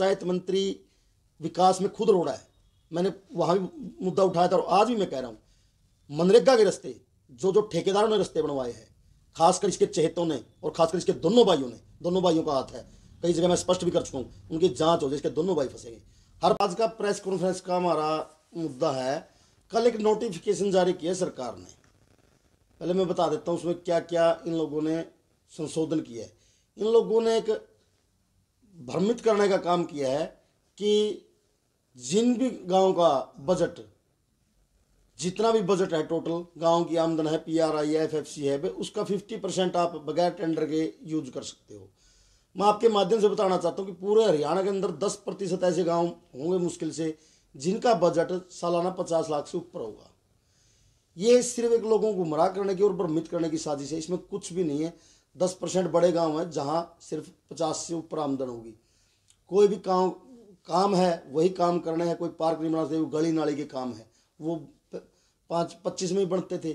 पंचायत मंत्री विकास में खुद रोड़ा है मैंने वहाँ भी मुद्दा उठाया था और आज भी मैं कह रहा हूँ मनरेगा के रस्ते जो जो ठेकेदारों ने रस्ते बनवाए हैं खासकर इसके चहेतों ने और खासकर इसके दोनों भाइयों ने दोनों भाइयों का हाथ है कई जगह मैं स्पष्ट भी कर चुका हूँ उनकी जाँच हो जाए इसके दोनों भाई फंसेंगे हर आज का प्रेस कॉन्फ्रेंस का हमारा मुद्दा है कल एक नोटिफिकेशन जारी किया सरकार ने पहले मैं बता देता हूँ उसमें क्या क्या इन लोगों ने संशोधन किया है इन लोगों ने एक भ्रमित करने का काम किया है कि जिन भी गांव का बजट जितना भी बजट है टोटल गांव की आमदन है पी आर आई है एफ एफ सी है उसका फिफ्टी परसेंट आप बगैर टेंडर के यूज कर सकते हो मैं आपके माध्यम से बताना चाहता हूँ कि पूरे हरियाणा के अंदर दस प्रतिशत ऐसे गाँव होंगे मुश्किल से जिनका बजट सालाना पचास लाख से ऊपर होगा ये सिर्फ एक लोगों को गुमराह करने की और भ्रमित करने की साजिश है इसमें कुछ भी नहीं है दस परसेंट बड़े गांव हैं जहां सिर्फ पचास से ऊपर आमदन होगी कोई भी काम काम है वही काम करने हैं कोई पार्क नहीं बनाते गली नाली के काम है वो पाँच पच्चीस में ही बनते थे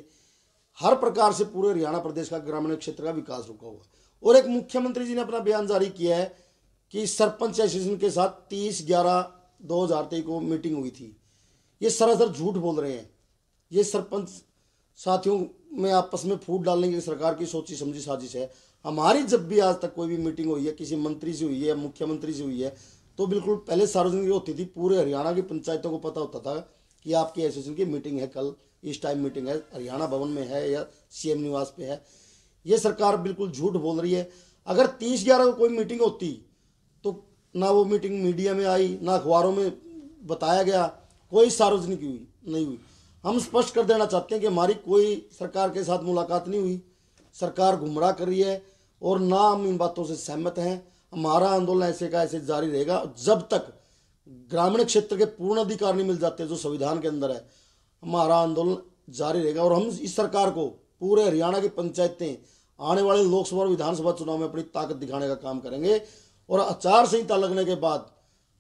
हर प्रकार से पूरे हरियाणा प्रदेश का ग्रामीण क्षेत्र का विकास रुका हुआ है और एक मुख्यमंत्री जी ने अपना बयान जारी किया है कि सरपंच एसोसिएशन के साथ तीस ग्यारह दो हज़ार तेईस को मीटिंग हुई थी ये सरासर झूठ बोल रहे हैं ये सरपंच साथियों में आपस में फूट डालने की सरकार की सोची समझी साजिश है हमारी जब भी आज तक कोई भी मीटिंग हुई है किसी मंत्री से हुई है मुख्यमंत्री से हुई है तो बिल्कुल पहले सार्वजनिक होती थी पूरे हरियाणा की पंचायतों को पता होता था कि आपकी एसोसिएशन की मीटिंग है कल इस टाइम मीटिंग है हरियाणा भवन में है या सीएम निवास पे है ये सरकार बिल्कुल झूठ बोल रही है अगर तीस ग्यारह को कोई मीटिंग होती तो ना वो मीटिंग मीडिया में आई ना अखबारों में बताया गया कोई सार्वजनिक हुई नहीं हुई हम स्पष्ट कर देना चाहते हैं कि हमारी कोई सरकार के साथ मुलाकात नहीं हुई सरकार गुमराह कर रही है और ना हम इन बातों से सहमत हैं हमारा आंदोलन ऐसे का ऐसे जारी रहेगा जब तक ग्रामीण क्षेत्र के पूर्ण अधिकार नहीं मिल जाते जो संविधान के अंदर है हमारा आंदोलन जारी रहेगा और हम इस सरकार को पूरे हरियाणा की पंचायतें आने वाले लोकसभा और विधानसभा चुनाव में अपनी ताकत दिखाने का काम करेंगे और आचार संहिता लगने के बाद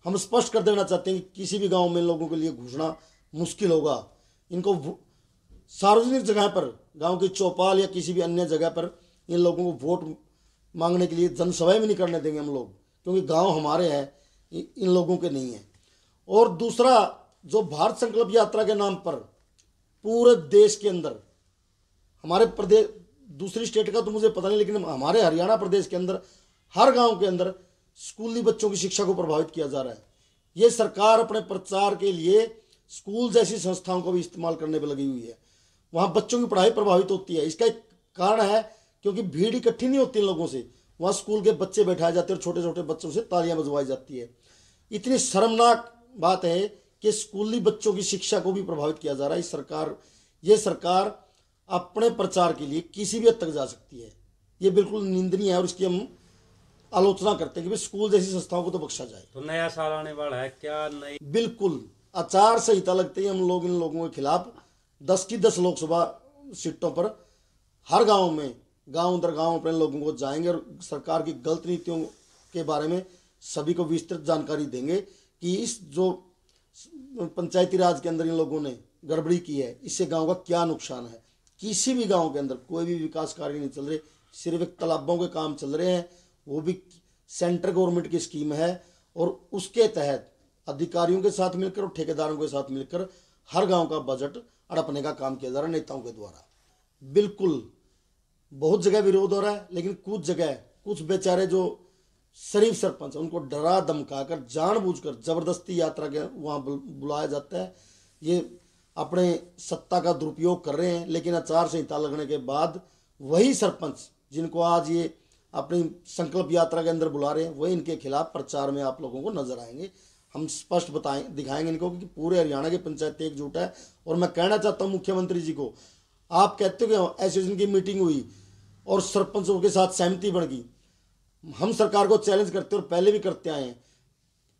हम स्पष्ट कर देना चाहते हैं कि किसी भी गांव में लोगों के लिए घुसना मुश्किल होगा इनको सार्वजनिक जगह पर गांव की चौपाल या किसी भी अन्य जगह पर इन लोगों को वोट मांगने के लिए जनसभा भी नहीं करने देंगे हम लोग क्योंकि गांव हमारे हैं इन लोगों के नहीं हैं और दूसरा जो भारत संकल्प यात्रा के नाम पर पूरे देश के अंदर हमारे प्रदेश दूसरी स्टेट का तो मुझे पता नहीं लेकिन हमारे हरियाणा प्रदेश के अंदर हर गाँव के अंदर स्कूली बच्चों की शिक्षा को प्रभावित किया जा रहा है ये सरकार अपने प्रचार के लिए स्कूल जैसी संस्थाओं को भी इस्तेमाल करने पर लगी हुई है वहाँ बच्चों की पढ़ाई प्रभावित होती है इसका एक कारण है क्योंकि भीड़ इकट्ठी नहीं होती लोगों से वहाँ स्कूल के बच्चे बैठाए जाते हैं और छोटे छोटे बच्चों से तालियां बजवाई जाती है इतनी शर्मनाक बात है कि स्कूली बच्चों की शिक्षा को भी प्रभावित किया जा रहा है इस सरकार ये सरकार अपने प्रचार के लिए किसी भी हद तक जा सकती है ये बिल्कुल निंदनीय है और इसकी हम आलोचना करते हैं कि भाई स्कूल जैसी संस्थाओं को तो बख्शा जाए तो नया साल आने वाला है क्या नहीं बिल्कुल आचार संहिता लगती है हम लोग इन लोगों के खिलाफ दस की दस लोकसभा सीटों पर हर गांव में गांव दर गांव अपने लोगों को जाएंगे और सरकार की गलत नीतियों के बारे में सभी को विस्तृत जानकारी देंगे कि इस जो पंचायती राज के अंदर इन लोगों ने गड़बड़ी की है इससे गांव का क्या नुकसान है किसी भी गांव के अंदर कोई भी विकास कार्य नहीं चल रहे सिर्फ एक तालाबों के काम चल रहे हैं वो भी सेंट्रल गवर्नमेंट की स्कीम है और उसके तहत अधिकारियों के साथ मिलकर और ठेकेदारों के साथ मिलकर हर गांव का बजट अड़पने का काम किया जा रहा है नेताओं के द्वारा बिल्कुल बहुत जगह विरोध हो रहा है लेकिन कुछ जगह कुछ बेचारे जो शरीफ सरपंच उनको डरा धमका कर जानबूझकर जबरदस्ती यात्रा के वहाँ बुलाया जाता है ये अपने सत्ता का दुरुपयोग कर रहे हैं लेकिन आचार संहिता लगने के बाद वही सरपंच जिनको आज ये अपनी संकल्प यात्रा के अंदर बुला रहे हैं वही इनके खिलाफ प्रचार में आप लोगों को नजर आएंगे हम स्पष्ट बताएं दिखाएंगे इनको कि पूरे हरियाणा की पंचायत एकजुट है और मैं कहना चाहता हूं मुख्यमंत्री जी को आप कहते हो कि एसोसिएशन की मीटिंग हुई और सरपंचों के साथ सहमति बन गई हम सरकार को चैलेंज करते और पहले भी करते आए हैं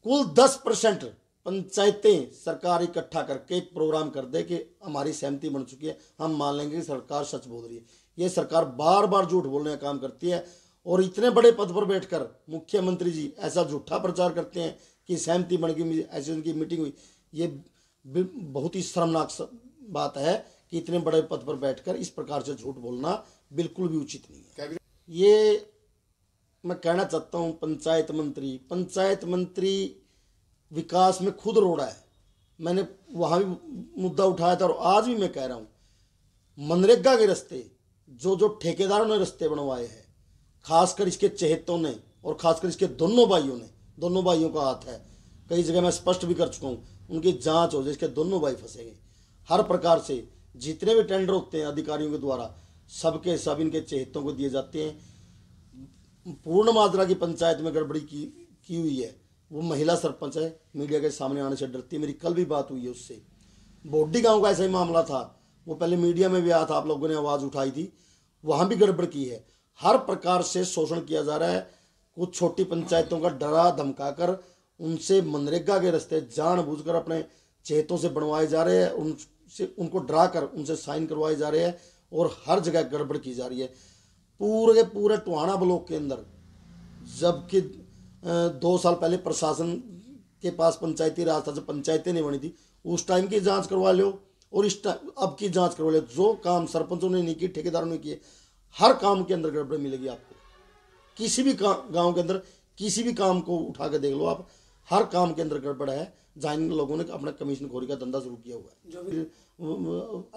कुल दस परसेंट पंचायतें सरकार इकट्ठा करके प्रोग्राम कर दे कि हमारी सहमति बन चुकी है हम मान लेंगे कि सरकार सच बोल रही है ये सरकार बार बार झूठ बोलने का काम करती है और इतने बड़े पद पर बैठकर मुख्यमंत्री जी ऐसा झूठा प्रचार करते हैं की सहमति बन गई एसोसिएशन की मीटिंग हुई ये बहुत ही शर्मनाक बात है कि इतने बड़े पद पर बैठकर इस प्रकार से झूठ बोलना बिल्कुल भी उचित नहीं है ये मैं कहना चाहता हूँ पंचायत मंत्री पंचायत मंत्री विकास में खुद रोड़ा है मैंने वहाँ भी मुद्दा उठाया था और आज भी मैं कह रहा हूँ मनरेगा के रस्ते जो जो ठेकेदारों ने रस्ते बनवाए हैं खासकर इसके चहेतों ने और खासकर इसके दोनों भाइयों ने दोनों भाइयों का हाथ है कई जगह मैं स्पष्ट भी कर चुका हूँ उनकी जांच हो जाए इसके दोनों भाई फंसेंगे हर प्रकार से जितने भी टेंडर होते हैं अधिकारियों के द्वारा सबके सब इनके चेहतों को दिए जाते हैं पूर्ण मात्रा की पंचायत में गड़बड़ी की की हुई है वो महिला सरपंच है मीडिया के सामने आने से डरती है मेरी कल भी बात हुई है उससे बोडी गांव का ऐसा ही मामला था वो पहले मीडिया में भी आया था आप लोगों ने आवाज़ उठाई थी वहाँ भी गड़बड़ की है हर प्रकार से शोषण किया जा रहा है कुछ छोटी पंचायतों का डरा धमकाकर उनसे मनरेगा के रास्ते जानबूझकर अपने चेतों से बनवाए जा रहे हैं उनसे उनको डरा कर उनसे साइन करवाए जा रहे हैं और हर जगह गड़बड़ की जा रही है पूरे पूरे टुहाना ब्लॉक के अंदर जबकि दो साल पहले प्रशासन के पास पंचायती राज था जब पंचायतें नहीं बनी थी उस टाइम की जांच करवा लो और इस टाइम अब की जांच करवा लो जो काम सरपंचों ने नहीं की ठेकेदारों ने किए हर काम के अंदर गड़बड़ मिलेगी आपको किसी भी गांव के अंदर किसी भी काम को उठा के देख लो आप हर काम के अंदर गड़बड़ा है जहाँ लोगों ने अपना कमीशन खोरी का धंधा शुरू किया हुआ है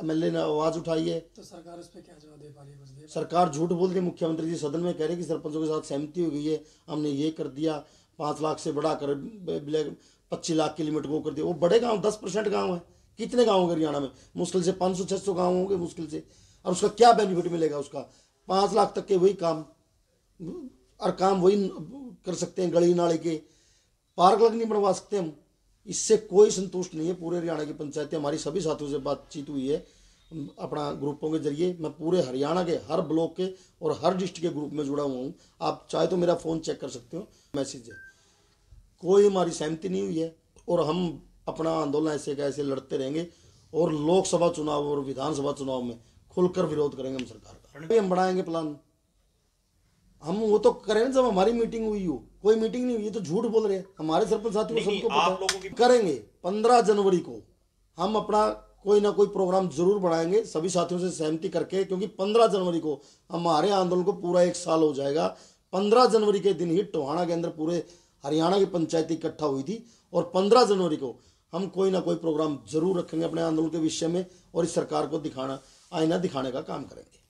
एम एल ने आवाज उठाई है तो सरकार उस पर क्या जवाब दे पा रही है सरकार झूठ बोल रही मुख्यमंत्री जी सदन में कह रहे कि सरपंचों के साथ सहमति हो गई है हमने ये कर दिया पाँच लाख से ब्लैक पच्चीस लाख की लिमिट वो कर दिया वो बड़े गाँव दस परसेंट गाँव है कितने गाँव होंगे हरियाणा में मुश्किल से पाँच सौ छह सौ गाँव होंगे मुश्किल से और उसका क्या बेनिफिट मिलेगा उसका पाँच लाख तक के वही काम और काम वही कर सकते हैं गली नाले के पार्क लग नहीं बनवा सकते हम इससे कोई संतुष्ट नहीं है पूरे हरियाणा की पंचायतें हमारी सभी साथियों से बातचीत हुई है अपना ग्रुपों के जरिए मैं पूरे हरियाणा के हर ब्लॉक के और हर डिस्ट्रिक्ट के ग्रुप में जुड़ा हुआ हूँ आप चाहे तो मेरा फ़ोन चेक कर सकते हो मैसेज है कोई हमारी सहमति नहीं हुई है और हम अपना आंदोलन ऐसे कैसे लड़ते रहेंगे और लोकसभा चुनाव और विधानसभा चुनाव में खुलकर विरोध करेंगे हम सरकार का हम बनाएंगे प्लान हम वो तो करेंगे जब हमारी मीटिंग हुई हो कोई मीटिंग नहीं हुई ये तो झूठ बोल रहे हैं हमारे सरपंच साथी तो सबको पता करेंगे पंद्रह जनवरी को हम अपना कोई ना कोई प्रोग्राम जरूर बढ़ाएंगे सभी साथियों से सहमति करके क्योंकि पंद्रह जनवरी को हमारे आंदोलन को पूरा एक साल हो जाएगा पंद्रह जनवरी के दिन ही टोहाना के अंदर पूरे हरियाणा की पंचायत इकट्ठा हुई थी और पंद्रह जनवरी को हम कोई ना कोई प्रोग्राम जरूर रखेंगे अपने आंदोलन के विषय में और इस सरकार को दिखाना आईना दिखाने का काम करेंगे